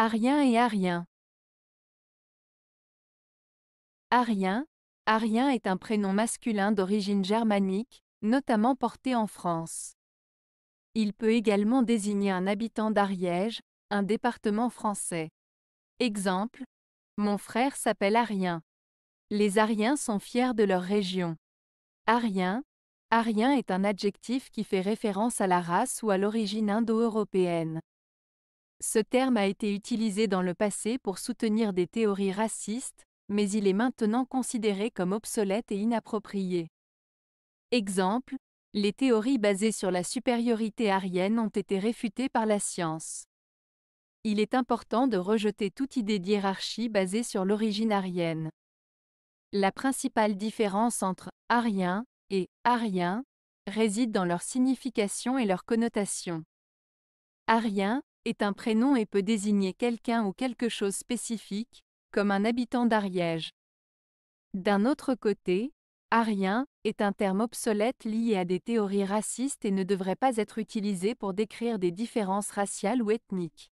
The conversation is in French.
Arien et Arien. Arien, Arien est un prénom masculin d'origine germanique, notamment porté en France. Il peut également désigner un habitant d'Ariège, un département français. Exemple, mon frère s'appelle Arien. Les Ariens sont fiers de leur région. Arien, Arien est un adjectif qui fait référence à la race ou à l'origine indo-européenne. Ce terme a été utilisé dans le passé pour soutenir des théories racistes, mais il est maintenant considéré comme obsolète et inapproprié. Exemple, les théories basées sur la supériorité arienne ont été réfutées par la science. Il est important de rejeter toute idée d'hiérarchie basée sur l'origine arienne. La principale différence entre arien et arien réside dans leur signification et leur connotation. Arien est un prénom et peut désigner quelqu'un ou quelque chose spécifique, comme un habitant d'Ariège. D'un autre côté, arien est un terme obsolète lié à des théories racistes et ne devrait pas être utilisé pour décrire des différences raciales ou ethniques.